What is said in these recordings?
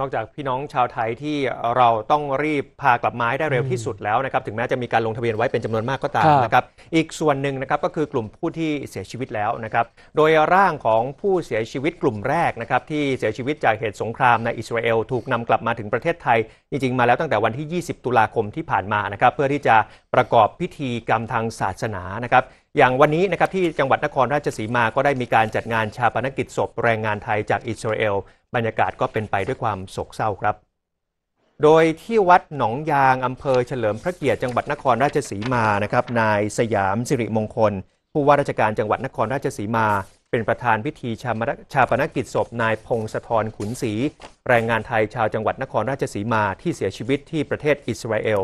นอกจากพี่น้องชาวไทยที่เราต้องรีบพา กลับมาให้ได้เร็วที่สุดแล้วนะครับถึงแม้จะมีการลงทะเบียนไว้เป็นจำนวนมากก็ตามนะครับอีกส่วนหนึ่งนะครับก็คือกลุ่มผู้ที่เสียชีวิตแล้วนะครับโดยร่างของผู้เสียชีวิตกลุ่มแรกนะครับ ที่เสียชีวิตจากเหตุสงครามในอิสราเอลถูกนำกลับมาถึงประเทศไทยจริง ๆ มาแล้วตั้งแต่วันที่ 20 ตุลาคมที่ผ่านมานะครับเพื่อที่จะประกอบพิธีกรรมทางศาสนานะครับอย่างวันนี้นะครับที่จังหวัดนครราชสีมาก็ได้มีการจัดงานชาปนกิจศพ แรงงานไทยจากอิสราเอลบรรยากาศก็เป็นไปด้วยความโศกเศร้าครับ โดยที่วัดหนองยางอำเภอเฉลิมพระเกียรติจังหวัดนครราชสีมานะครับนายสยามสิริมงคล ผู้ว่าราชการจังหวัดนครราชสีมา เป็นประธานพิธีชาชาปนกิจศพนายพงศธรขุนศรีแรงงานไทยชาวจังหวัดนครราชสีมาที่เสียชีวิตที่ประเทศอิสราเอล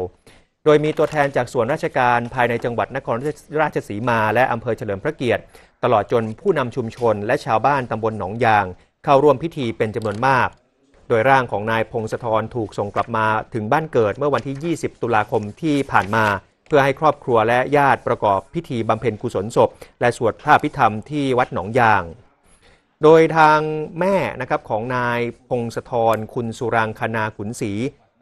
โดยมีตัวแทนจากส่วนราชการภายในจังหวัดนครราชสีมาและอำเภอเฉลิมพระเกียรติ ตลอดจนผู้นำชุมชนและชาวบ้านตำบลหนองยาง เข้าร่วมพิธีเป็นจำนวนมาก โดยร่างของนายพงศธรถูกส่งกลับมาถึงบ้านเกิดเมื่อวันที่ 20 ตุลาคมที่ผ่านมา เพื่อให้ครอบครัวและญาติประกอบพิธีบำเพ็ญกุศลศพ และสวดพระพิธรรมที่วัดหนองยาง โดยทางแม่นะครับของนายพงศธรคุณสุรังคณาขุนศรี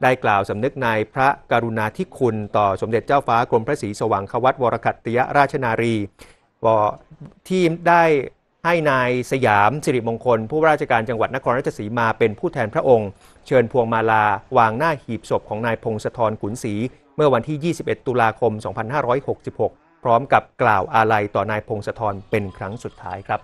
ได้กล่าวสำนึกในพระกรุณาธิคุณ ต่อสมเด็จเจ้าฟ้ากรมพระศรีสว่างควัตวรคัตติยราชนารีทีมได้ให้นายสยามสิริมงคล ผู้ราชการจังหวัดนครราชสีมาเป็นผู้แทนพระองค์ เชิญพวงมาลาวางหน้าหีบศพของนายพงศธรขุนศรีเมื่อวันที่ 21 ตุลาคม 2566 พร้อมกับกล่าวอาลัยต่อนายพงศธรเป็นครั้งสุดท้ายครับ